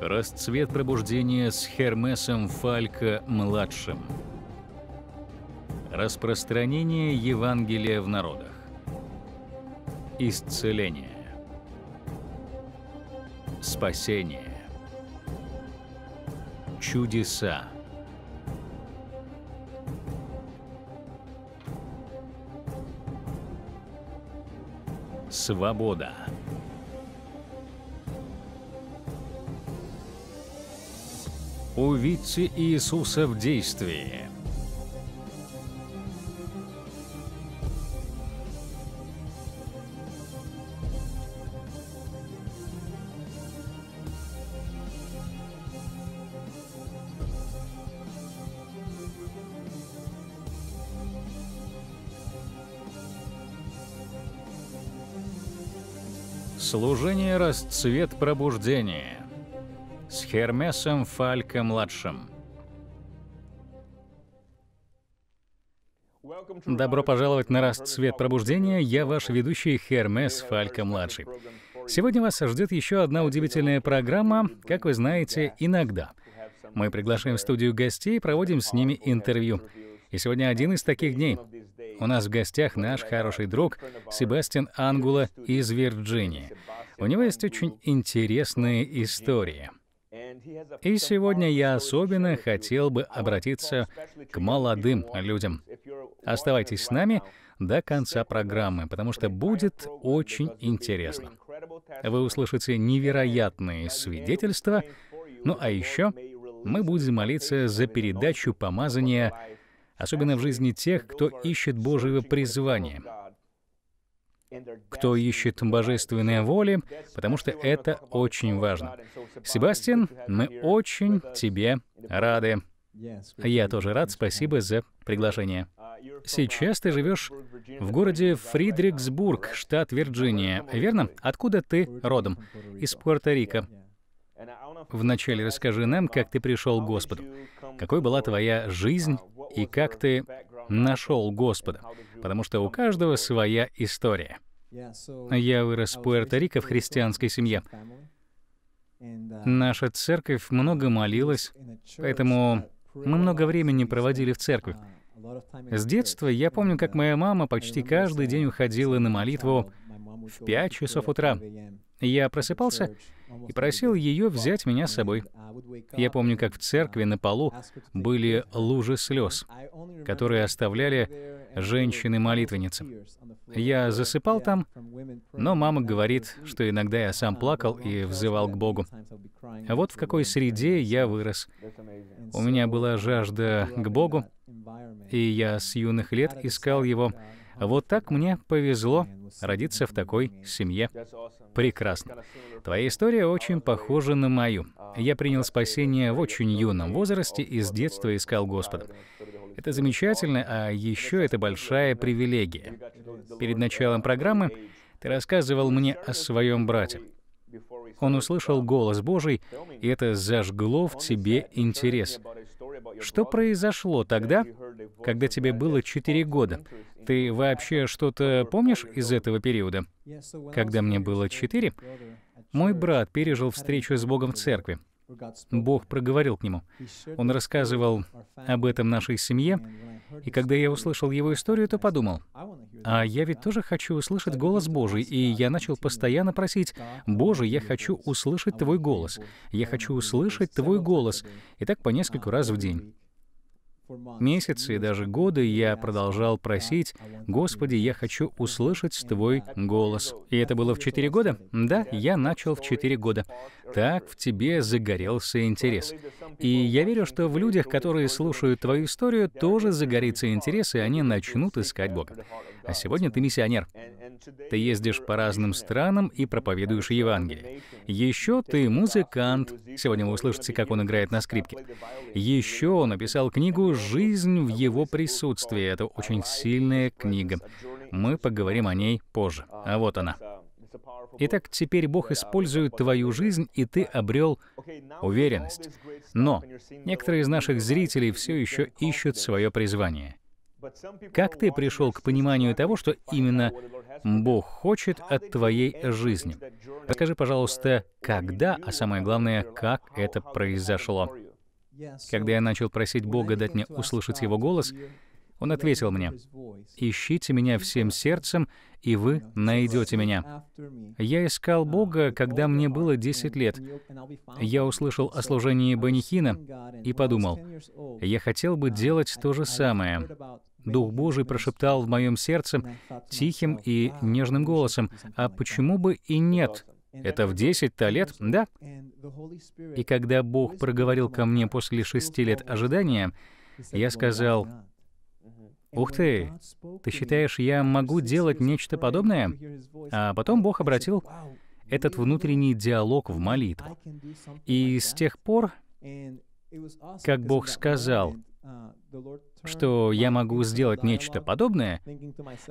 Расцвет пробуждения с Хермесом Фалько-младшим. Распространение Евангелия в народах. Исцеление. Спасение. Чудеса. Свобода. Увидьте Иисуса в действии. Служение «Расцвет пробуждения» с Хермесом Фалько-младшим. Добро пожаловать на «Расцвет пробуждения». Я ваш ведущий Хермес Фалько-младший. Сегодня вас ждет еще одна удивительная программа, как вы знаете, «Иногда». Мы приглашаем в студию гостей и проводим с ними интервью. И сегодня один из таких дней. У нас в гостях наш хороший друг Себастьян Ангула из Вирджинии. У него есть очень интересные истории — и сегодня я особенно хотел бы обратиться к молодым людям. Оставайтесь с нами до конца программы, потому что будет очень интересно. Вы услышите невероятные свидетельства, ну а еще мы будем молиться за передачу помазания, особенно в жизни тех, кто ищет Божьего призвания, кто ищет божественные воли, потому что это очень важно. Себастьян, мы очень тебе рады. Я тоже рад, спасибо за приглашение. Сейчас ты живешь в городе Фридриксбург, штат Вирджиния, верно? Откуда ты родом? Из Пуэрто-Рико. Вначале расскажи нам, как ты пришел к Господу, какой была твоя жизнь и как ты нашел Господа, потому что у каждого своя история. Я вырос в Пуэрто-Рико в христианской семье. Наша церковь много молилась, поэтому мы много времени проводили в церкви. С детства я помню, как моя мама почти каждый день уходила на молитву в 5 часов утра. Я просыпался и просил ее взять меня с собой. Я помню, как в церкви на полу были лужи слез, которые оставляли женщины-молитвенницы. Я засыпал там, но мама говорит, что иногда я сам плакал и взывал к Богу. вот в какой среде я вырос. У меня была жажда к Богу, и я с юных лет искал Его вот так мне повезло родиться в такой семье. Прекрасно. Твоя история очень похожа на мою. Я принял спасение в очень юном возрасте и с детства искал Господа. Это замечательно, а еще это большая привилегия. Перед началом программы ты рассказывал мне о своем брате. Он услышал голос Божий, и это зажгло в тебе интерес. Что произошло тогда, когда тебе было четыре года? Ты вообще что-то помнишь из этого периода? Когда мне было четыре, мой брат пережил встречу с Богом в церкви. Бог проговорил к нему. Он рассказывал об этом нашей семье, и когда я услышал его историю, то подумал, а я ведь тоже хочу услышать голос Божий, и я начал постоянно просить, «Боже, я хочу услышать Твой голос, я хочу услышать Твой голос», и так по нескольку раз в день. Месяцы и даже годы я продолжал просить, «Господи, я хочу услышать Твой голос». И это было в четыре года? Да, я начал в четыре года. Так в тебе загорелся интерес. И я верю, что в людях, которые слушают твою историю, тоже загорится интерес, и они начнут искать Бога. А сегодня ты миссионер. Ты ездишь по разным странам и проповедуешь Евангелие. Еще ты музыкант. Сегодня вы услышите, как он играет на скрипке. Еще он написал книгу «Жизнь в его присутствии». Это очень сильная книга. Мы поговорим о ней позже. А вот она. Итак, теперь Бог использует твою жизнь, и ты обрел уверенность. Но некоторые из наших зрителей все еще ищут свое призвание — как ты пришел к пониманию того, что именно Бог хочет от твоей жизни? Расскажи, пожалуйста, когда, а самое главное, как это произошло. Когда я начал просить Бога дать мне услышать Его голос, Он ответил мне, «Ищите меня всем сердцем, и вы найдете меня». Я искал Бога, когда мне было 10 лет. Я услышал о служении Банихина и подумал, «Я хотел бы делать то же самое». Дух Божий прошептал в моем сердце тихим и нежным голосом, «А почему бы и нет?» Это в 10-то лет, да? И когда Бог проговорил ко мне после шести лет ожидания, я сказал, «Ух ты, ты считаешь, я могу делать нечто подобное?» А потом Бог обратил этот внутренний диалог в молитву. И с тех пор, как Бог сказал, что я могу сделать нечто подобное,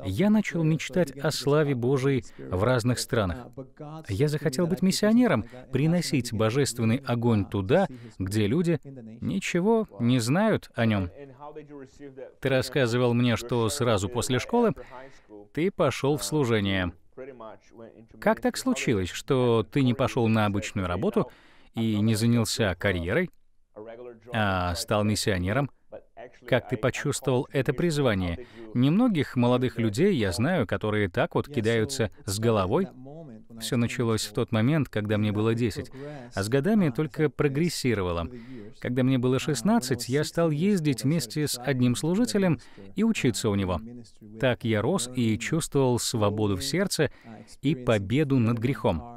я начал мечтать о славе Божией в разных странах. Я захотел быть миссионером, приносить божественный огонь туда, где люди ничего не знают о нем. Ты рассказывал мне, что сразу после школы ты пошел в служение. Как так случилось, что ты не пошел на обычную работу и не занялся карьерой, а стал миссионером? как ты почувствовал это призвание. Немногих молодых людей я знаю, которые так вот кидаются с головой. Все началось в тот момент, когда мне было 10, а с годами только прогрессировало. Когда мне было 16, я стал ездить вместе с одним служителем и учиться у него. Так я рос и чувствовал свободу в сердце и победу над грехом.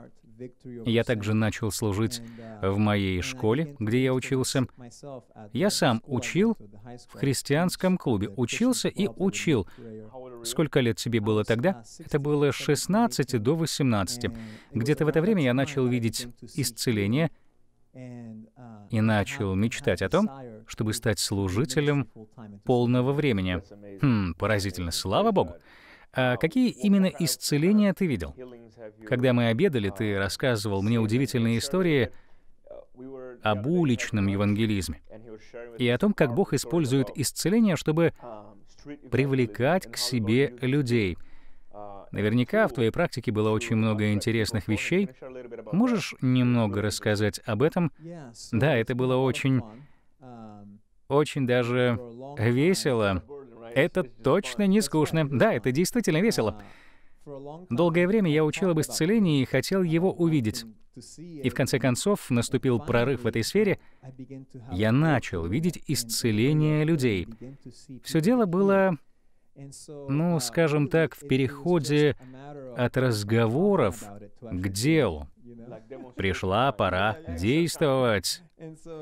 Я также начал служить в моей школе, где я учился. Я сам учил в христианском клубе. Учился и учил. Сколько лет тебе было тогда? Это было с 16 до 18. Где-то в это время я начал видеть исцеление и начал мечтать о том, чтобы стать служителем полного времени. Хм, поразительно, слава Богу. А какие именно исцеления ты видел? Когда мы обедали, ты рассказывал мне удивительные истории об уличном евангелизме и о том, как Бог использует исцеление, чтобы привлекать к себе людей. Наверняка в твоей практике было очень много интересных вещей. Можешь немного рассказать об этом? Да, это было очень, очень даже весело. Это точно не скучно. Да, это действительно весело. Долгое время я учил об исцелении и хотел его увидеть. И в конце концов наступил прорыв в этой сфере. Я начал видеть исцеление людей. Все дело было ну, uh, скажем так, в переходе от разговоров к делу. Пришла пора действовать.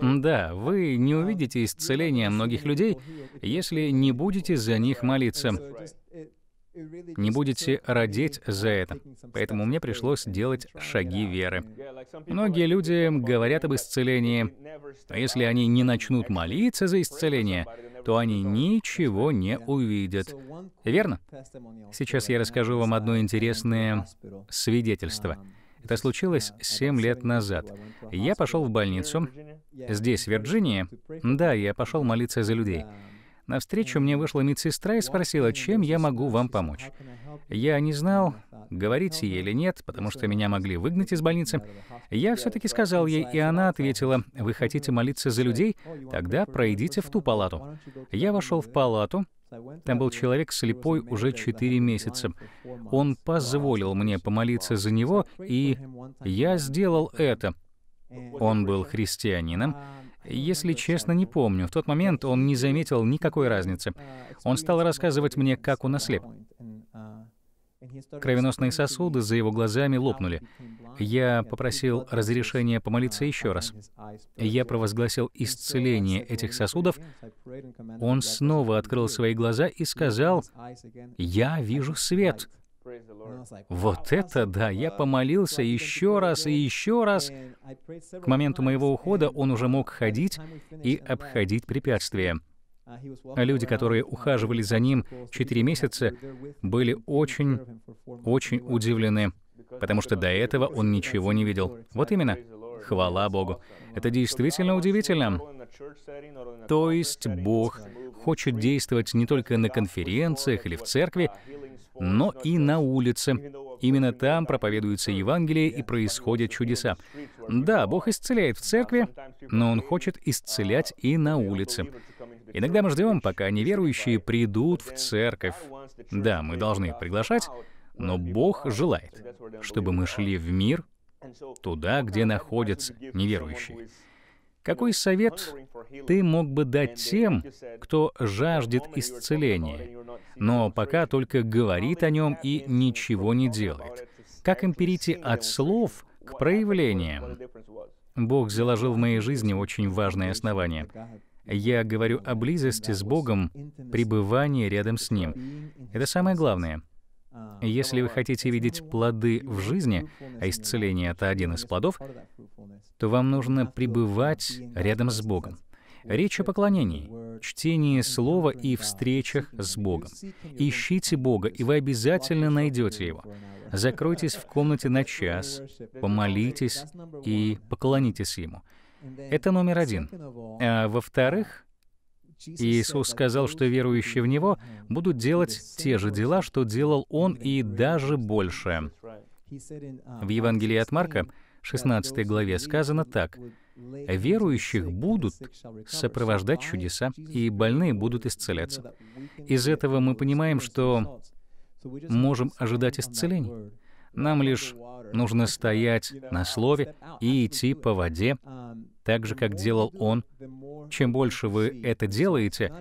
Да, вы uh, не uh, увидите исцеления многих людей, если не будете за них молиться. Не будете родить за это. Поэтому мне пришлось делать шаги веры. Многие люди говорят об исцелении, но а если они не начнут молиться за исцеление, то они ничего не увидят. Верно? Сейчас я расскажу вам одно интересное свидетельство. Это случилось семь лет назад. Я пошел в больницу. Здесь, в Вирджинии. Да, я пошел молиться за людей. Навстречу мне вышла медсестра и спросила, чем я могу вам помочь. Я не знал, говорить ей или нет, потому что меня могли выгнать из больницы. Я все-таки сказал ей, и она ответила, «Вы хотите молиться за людей? Тогда пройдите в ту палату». Я вошел в палату, там был человек слепой уже четыре месяца. Он позволил мне помолиться за него, и я сделал это. Он был христианином, если честно, не помню. В тот момент он не заметил никакой разницы. Он стал рассказывать мне, как он ослеп. Кровеносные сосуды за его глазами лопнули. Я попросил разрешения помолиться еще раз. Я провозгласил исцеление этих сосудов. Он снова открыл свои глаза и сказал, «Я вижу свет». Вот это да! Я uh, помолился еще раз и еще раз. К моменту моего ухода он уже мог ходить и обходить препятствия. люди, которые ухаживали за ним четыре месяца, были очень, очень удивлены, потому что до этого он ничего не видел. Вот именно. Хвала Богу. Это действительно удивительно. То есть Бог хочет действовать не только на конференциях или в церкви, но и на улице. Именно там проповедуется Евангелие и происходят чудеса. Да, Бог исцеляет в церкви, но Он хочет исцелять и на улице. Иногда мы ждем, пока неверующие придут в церковь. Да, мы должны приглашать, но Бог желает, чтобы мы шли в мир, туда, где находятся неверующие. Какой совет ты мог бы дать тем, кто жаждет исцеления, но пока только говорит о нем и ничего не делает? Как им перейти от слов к проявлениям? Бог заложил в моей жизни очень важное основание. Я говорю о близости с Богом, пребывании рядом с Ним. Это самое главное — если вы хотите видеть плоды в жизни, а исцеление — это один из плодов, то вам нужно пребывать рядом с Богом. Речь о поклонении, чтении Слова и встречах с Богом. Ищите Бога, и вы обязательно найдете Его. Закройтесь в комнате на час, помолитесь и поклонитесь Ему. Это номер один. А во-вторых, Иисус сказал, что верующие в Него будут делать те же дела, что делал Он, и даже больше. В Евангелии от Марка, 16 главе, сказано так. «Верующих будут сопровождать чудеса, и больные будут исцеляться». Из этого мы понимаем, что можем ожидать исцелений. Нам лишь нужно стоять на слове и идти по воде, так же, как делал он. Чем больше вы это делаете,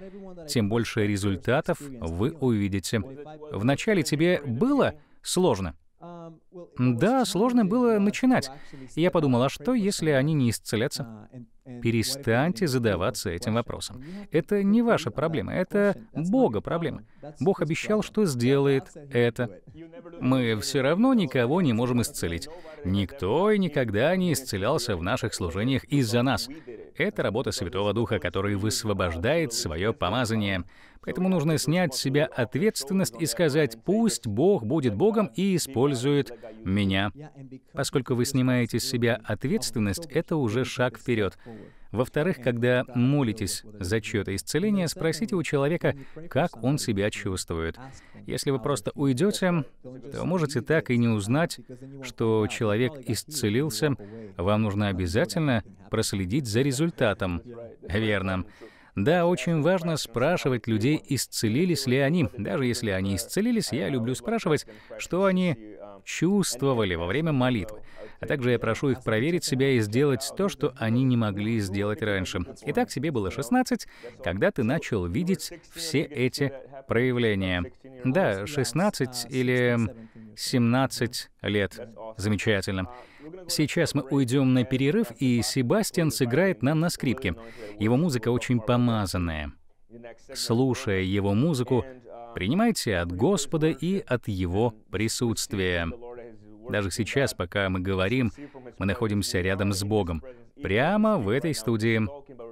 тем больше результатов вы увидите. Вначале тебе было сложно, да, сложно было начинать. И я подумала, что если они не исцелятся? Перестаньте задаваться этим вопросом. Это не ваша проблема, это Бога проблема. Бог обещал, что сделает это. Мы все равно никого не можем исцелить. Никто и никогда не исцелялся в наших служениях из-за нас. Это работа Святого Духа, который высвобождает свое помазание. Поэтому нужно снять с себя ответственность и сказать, пусть Бог будет Богом и использует меня. Поскольку вы снимаете с себя ответственность, это уже шаг вперед. Во-вторых, когда молитесь за чье-то исцеление, спросите у человека, как он себя чувствует. Если вы просто уйдете, то можете так и не узнать, что человек исцелился. Вам нужно обязательно проследить за результатом. Верно. Да, очень важно спрашивать людей, исцелились ли они. Даже если они исцелились, я люблю спрашивать, что они чувствовали во время молитвы. А также я прошу их проверить себя и сделать то, что они не могли сделать раньше. Итак, тебе было 16, когда ты начал видеть все эти проявления. Да, 16 или 17 лет. Замечательно. Сейчас мы уйдем на перерыв, и Себастьян сыграет нам на скрипке. Его музыка очень помазанная. Слушая его музыку, Принимайте от Господа и от Его присутствия. Даже сейчас, пока мы говорим, мы находимся рядом с Богом, прямо в этой студии.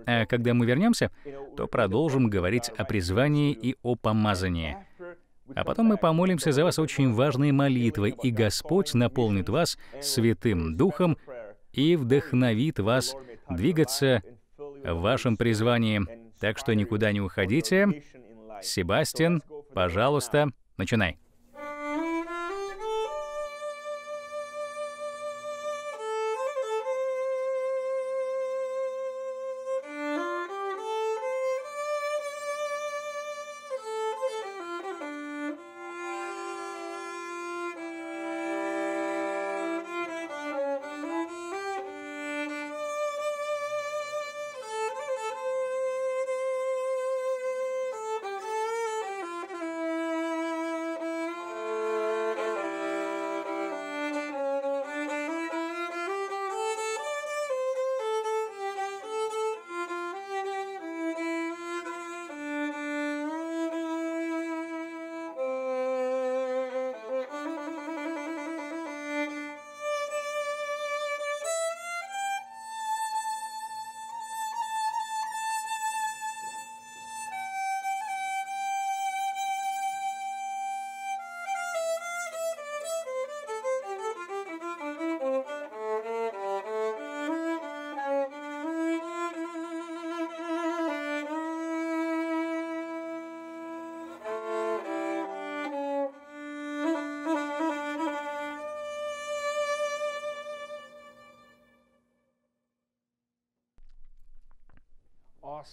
А когда мы вернемся, то продолжим говорить о призвании и о помазании. А потом мы помолимся за вас очень важной молитвой, и Господь наполнит вас Святым Духом и вдохновит вас двигаться в вашем призвании. Так что никуда не уходите. Себастьян Пожалуйста, начинай.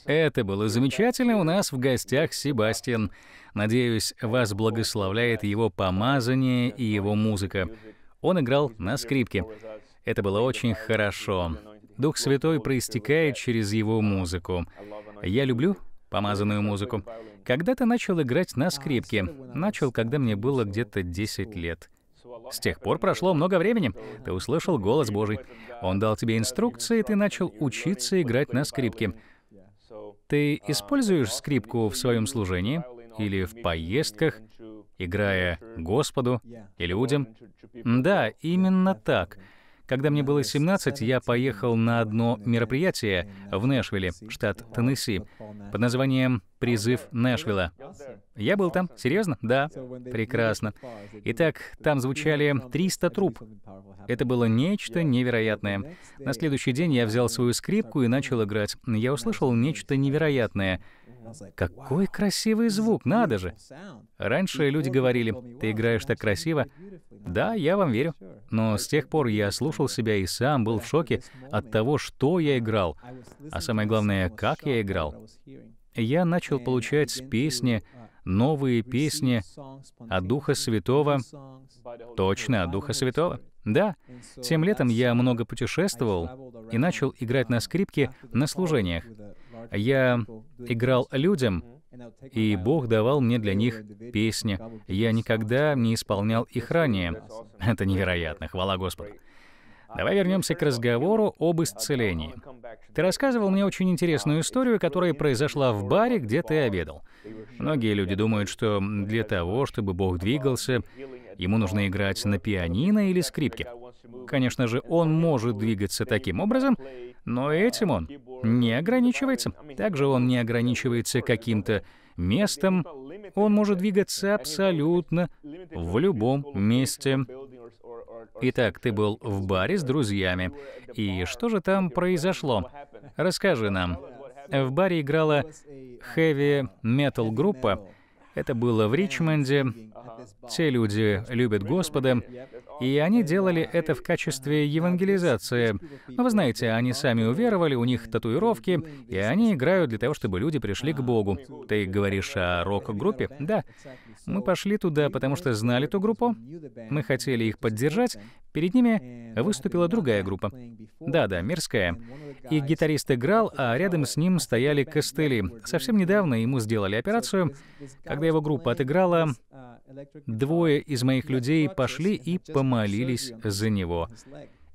Это было замечательно. У нас в гостях Себастьян. Надеюсь, вас благословляет его помазание и его музыка. Он играл на скрипке. Это было очень хорошо. Дух Святой проистекает через его музыку. Я люблю помазанную музыку. Когда-то начал играть на скрипке. Начал, когда мне было где-то 10 лет. С тех пор прошло много времени. Ты услышал голос Божий. Он дал тебе инструкции, и ты начал учиться играть на скрипке. Ты используешь скрипку в своем служении или в поездках, играя Господу и людям? Да, именно так. Когда мне было 17, я поехал на одно мероприятие в Нэшвилле, штат Теннесси, под названием «Призыв Нэшвилла». Я был там? Серьезно? Да. Прекрасно. Итак, там звучали 300 труб. Это было нечто невероятное. На следующий день я взял свою скрипку и начал играть. Я услышал нечто невероятное. Какой красивый звук, надо же! Раньше люди говорили, ты играешь так красиво. Да, я вам верю но с тех пор я слушал себя и сам был в шоке от того, что я играл, а самое главное, как я играл. Я начал получать песни, новые песни от Духа Святого. Точно, от Духа Святого. Да, тем летом я много путешествовал и начал играть на скрипке на служениях. Я играл людям, и Бог давал мне для них песни. Я никогда не исполнял их ранее. Это невероятно, хвала Господу. Давай вернемся к разговору об исцелении. Ты рассказывал мне очень интересную историю, которая произошла в баре, где ты обедал. Многие люди думают, что для того, чтобы Бог двигался, ему нужно играть на пианино или скрипке. Конечно же, он может двигаться таким образом, но этим он не ограничивается. Также он не ограничивается каким-то местом. Он может двигаться абсолютно в любом месте. Итак, ты был в баре с друзьями. И что же там произошло? Расскажи нам. В баре играла хэви-метал группа, это было в Ричмонде. Те люди любят Господа, и они делали это в качестве евангелизации. Но вы знаете, они сами уверовали, у них татуировки, и они играют для того, чтобы люди пришли к Богу. Ты говоришь о рок-группе? Да. Мы пошли туда, потому что знали ту группу. Мы хотели их поддержать. Перед ними выступила другая группа. Да-да, мирская. И гитарист играл, а рядом с ним стояли костыли. Совсем недавно ему сделали операцию. Когда когда его группа отыграла, двое из моих людей пошли и помолились за него.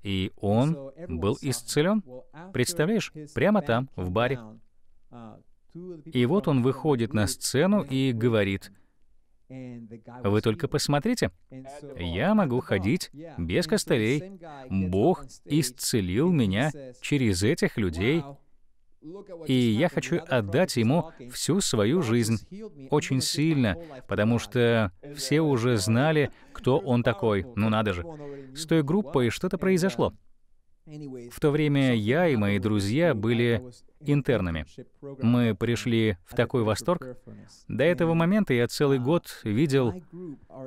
И он был исцелен. Представляешь, прямо там, в баре. И вот он выходит на сцену и говорит, «Вы только посмотрите, я могу ходить без костылей. Бог исцелил меня через этих людей, и я хочу отдать ему всю свою жизнь очень сильно, потому что все уже знали, кто он такой. Ну надо же. С той группой что-то произошло. В то время я и мои друзья были интернами. Мы пришли в такой восторг. До этого момента я целый uh, год видел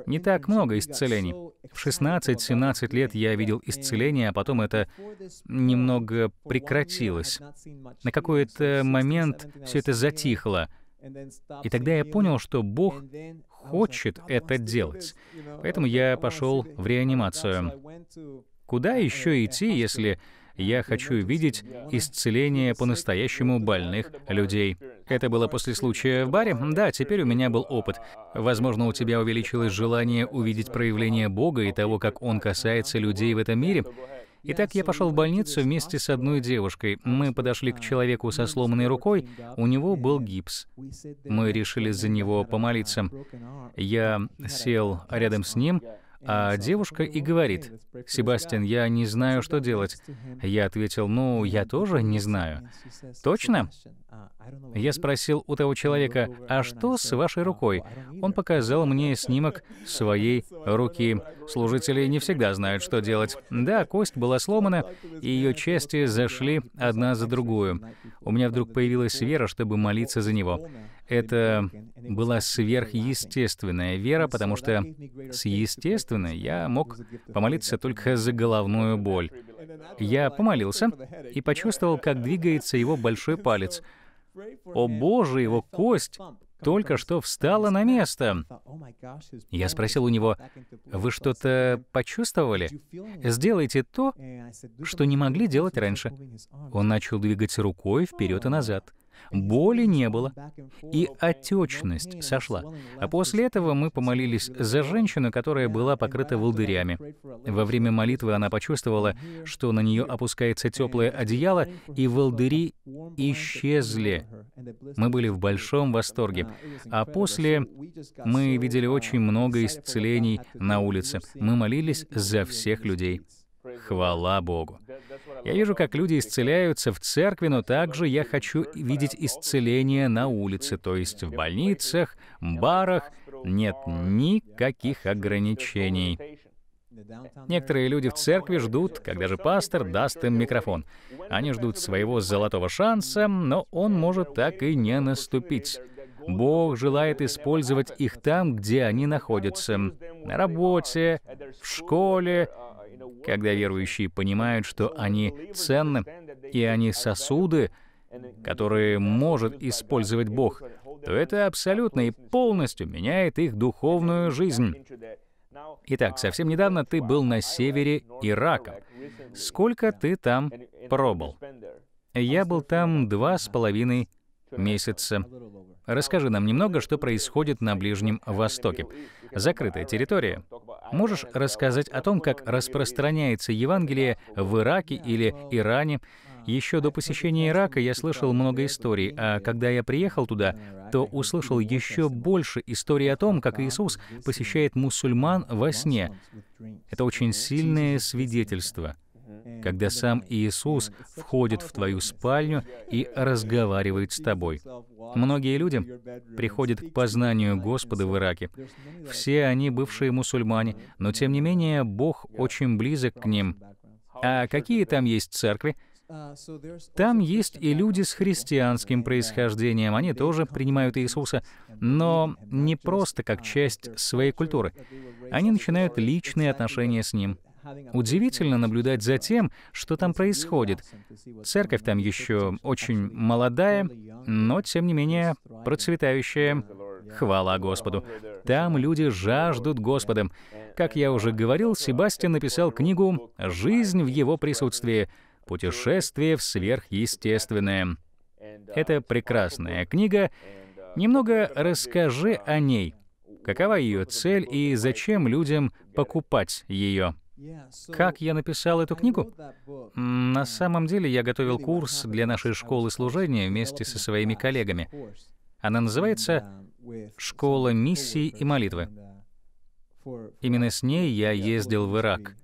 не так много исцелений. В 16-17 лет я видел исцеление, а потом это uh, немного прекратилось. На какой-то момент все это затихло. И тогда я понял, что Бог хочет это делать. Поэтому я oh, пошел в реанимацию. Куда еще идти, если я хочу видеть исцеление по-настоящему больных людей. Это было после случая в баре? Да, теперь у меня был опыт. Возможно, у тебя увеличилось желание увидеть проявление Бога и того, как Он касается людей в этом мире. Итак, я пошел в больницу вместе с одной девушкой. Мы подошли к человеку со сломанной рукой, у него был гипс. Мы решили за него помолиться. Я сел рядом с ним, а девушка и говорит, «Себастьян, я не знаю, что делать». Я ответил, «Ну, я тоже не знаю». «Точно?» Я спросил у того человека, «А что с вашей рукой?» Он показал мне снимок своей руки. Служители не всегда знают, что делать. Да, кость была сломана, и ее части зашли одна за другую. У меня вдруг появилась вера, чтобы молиться за него это была сверхъестественная вера, потому что с естественной я мог помолиться только за головную боль. Я помолился и почувствовал, как двигается его большой палец. О боже, его кость только что встала на место. Я спросил у него, вы что-то почувствовали? Сделайте то, что не могли делать раньше. Он начал двигать рукой вперед и назад. Боли не было, и отечность сошла. А после этого мы помолились за женщину, которая была покрыта волдырями. Во время молитвы она почувствовала, что на нее опускается теплое одеяло, и волдыри исчезли. Мы были в большом восторге. А после мы видели очень много исцелений на улице. Мы молились за всех людей. Хвала Богу. Я вижу, как люди исцеляются в церкви, но также я хочу видеть исцеление на улице, то есть в больницах, барах. Нет никаких ограничений. Некоторые люди в церкви ждут, когда же пастор даст им микрофон. Они ждут своего золотого шанса, но он может так и не наступить. Бог желает использовать их там, где они находятся, на работе, в школе, когда верующие понимают, что они ценны, и они сосуды, которые может использовать Бог, то это абсолютно и полностью меняет их духовную жизнь. Итак, совсем недавно ты был на севере Ирака. Сколько ты там пробыл? Я был там два с половиной месяца. Расскажи нам немного, что происходит на Ближнем Востоке. Закрытая территория. Можешь рассказать о том, как распространяется Евангелие в Ираке или Иране? Еще до посещения Ирака я слышал много историй, а когда я приехал туда, то услышал еще больше историй о том, как Иисус посещает мусульман во сне. Это очень сильное свидетельство — когда сам Иисус входит в твою спальню и разговаривает с тобой. Многие люди приходят к познанию Господа в Ираке. Все они бывшие мусульмане, но тем не менее Бог очень близок к ним. А какие там есть церкви? Там есть и люди с христианским происхождением, они тоже принимают Иисуса, но не просто как часть своей культуры. Они начинают личные отношения с Ним. Удивительно наблюдать за тем, что там происходит. Церковь там еще очень молодая, но, тем не менее, процветающая. Хвала Господу. Там люди жаждут Господа. Как я уже говорил, Себастьян написал книгу «Жизнь в его присутствии. Путешествие в сверхъестественное». Это прекрасная книга. Немного расскажи о ней. Какова ее цель и зачем людям покупать ее? Как я написал эту книгу? На самом деле я готовил курс для нашей школы служения вместе со своими коллегами. Она называется «Школа миссии и молитвы». Именно с ней я ездил в Ирак.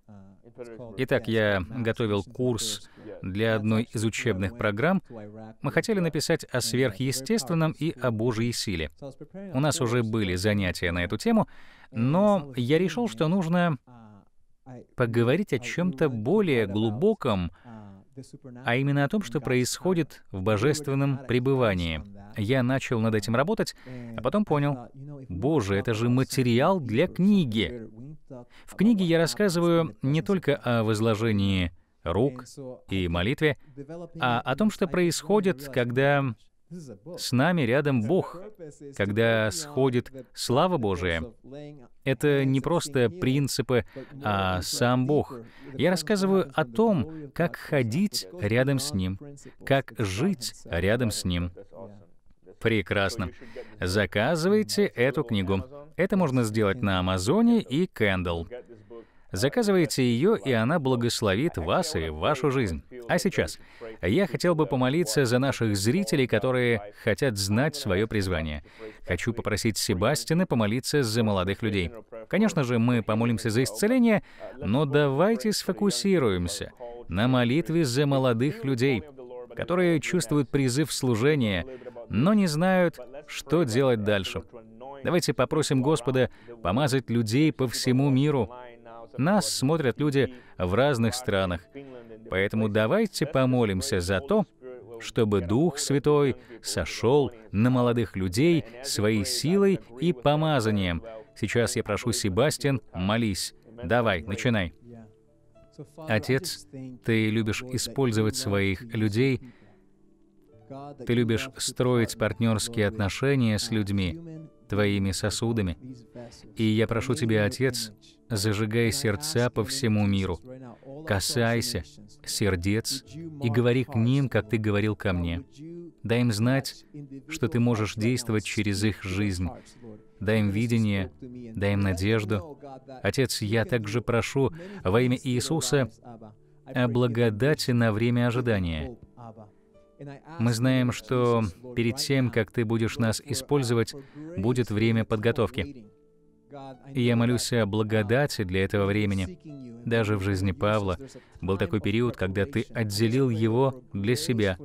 Итак, я готовил курс для одной из учебных программ. Мы хотели написать о сверхъестественном и о Божьей силе. У нас уже были занятия на эту тему, но я решил, что нужно поговорить о чем-то более глубоком, а именно о том, что происходит в божественном пребывании. Я начал над этим работать, а потом понял, боже, это же материал для книги. В книге я рассказываю не только о возложении рук и молитве, а о том, что происходит, когда с нами рядом Бог. Когда сходит слава Божия, это не просто принципы, а сам Бог. Я рассказываю о том, как ходить рядом с Ним, как жить рядом с Ним. Прекрасно. Заказывайте эту книгу. Это можно сделать на Амазоне и Кэндл. Заказывайте ее, и она благословит вас и вашу жизнь. А сейчас я хотел бы помолиться за наших зрителей, которые хотят знать свое призвание. Хочу попросить Себастина помолиться за молодых людей. Конечно же, мы помолимся за исцеление, но давайте сфокусируемся на молитве за молодых людей, которые чувствуют призыв служения, но не знают, что делать дальше. Давайте попросим Господа помазать людей по всему миру, нас смотрят люди в разных странах. Поэтому давайте помолимся за то, чтобы Дух Святой сошел на молодых людей своей силой и помазанием. Сейчас я прошу, Себастьян, молись. Давай, начинай. Отец, ты любишь использовать своих людей, ты любишь строить партнерские отношения с людьми твоими сосудами. И я прошу Тебя, Отец, зажигай сердца по всему миру. Касайся сердец и говори к ним, как Ты говорил ко мне. Дай им знать, что Ты можешь действовать через их жизнь. Дай им видение, дай им надежду. Отец, я также прошу во имя Иисуса о благодати на время ожидания. Мы знаем, что перед тем, как ты будешь нас использовать, будет время подготовки. И я молюсь о благодати для этого времени. Даже в жизни Павла был такой период, когда ты отделил его для себя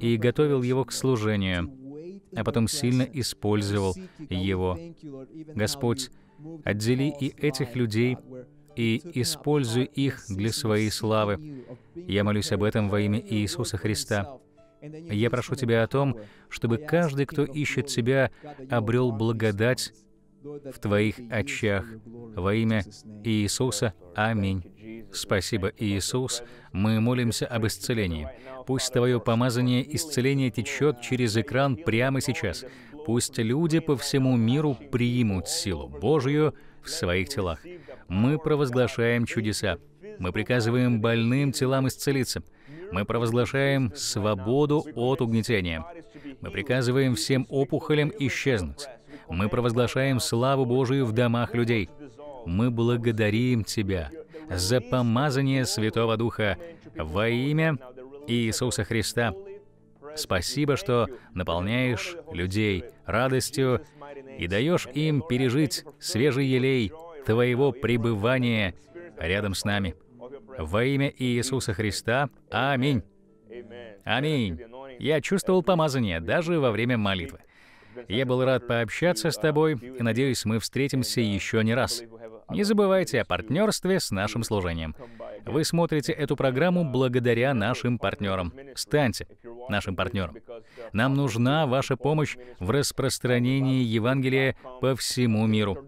и готовил его к служению, а потом сильно использовал его. Господь, отдели и этих людей, и используй их для своей славы. Я молюсь об этом во имя Иисуса Христа. Я прошу Тебя о том, чтобы каждый, кто ищет Тебя, обрел благодать в Твоих очах. Во имя Иисуса. Аминь. Спасибо, Иисус. Мы молимся об исцелении. Пусть Твое помазание исцеления течет через экран прямо сейчас. Пусть люди по всему миру примут силу Божью в своих телах. Мы провозглашаем чудеса. Мы приказываем больным телам исцелиться — мы провозглашаем свободу от угнетения. Мы приказываем всем опухолям исчезнуть. Мы провозглашаем славу Божию в домах людей. Мы благодарим Тебя за помазание Святого Духа во имя Иисуса Христа. Спасибо, что наполняешь людей радостью и даешь им пережить свежий елей Твоего пребывания рядом с нами. Во имя Иисуса Христа. Аминь. Аминь. Я чувствовал помазание даже во время молитвы. Я был рад пообщаться с тобой и надеюсь, мы встретимся еще не раз. Не забывайте о партнерстве с нашим служением. Вы смотрите эту программу благодаря нашим партнерам. Станьте нашим партнером. Нам нужна ваша помощь в распространении Евангелия по всему миру.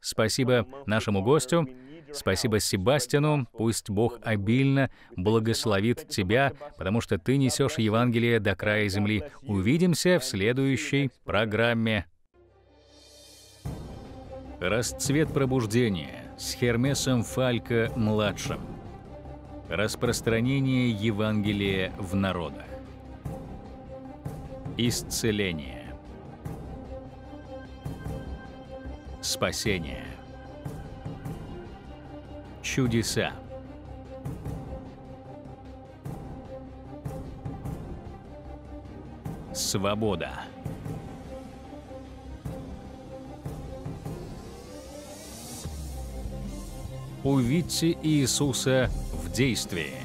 Спасибо нашему гостю, Спасибо Себастину, пусть Бог обильно благословит тебя, потому что ты несешь Евангелие до края земли. Увидимся в следующей программе. Расцвет пробуждения с Хермесом Фалько-младшим. Распространение Евангелия в народах. Исцеление. Спасение чудеса. Свобода. Увидьте Иисуса в действии.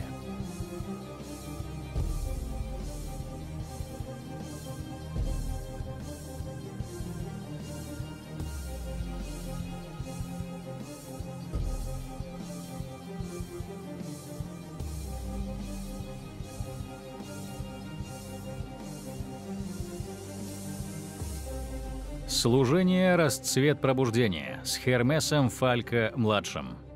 Служение «Расцвет пробуждения» с Хермесом Фалько-младшим.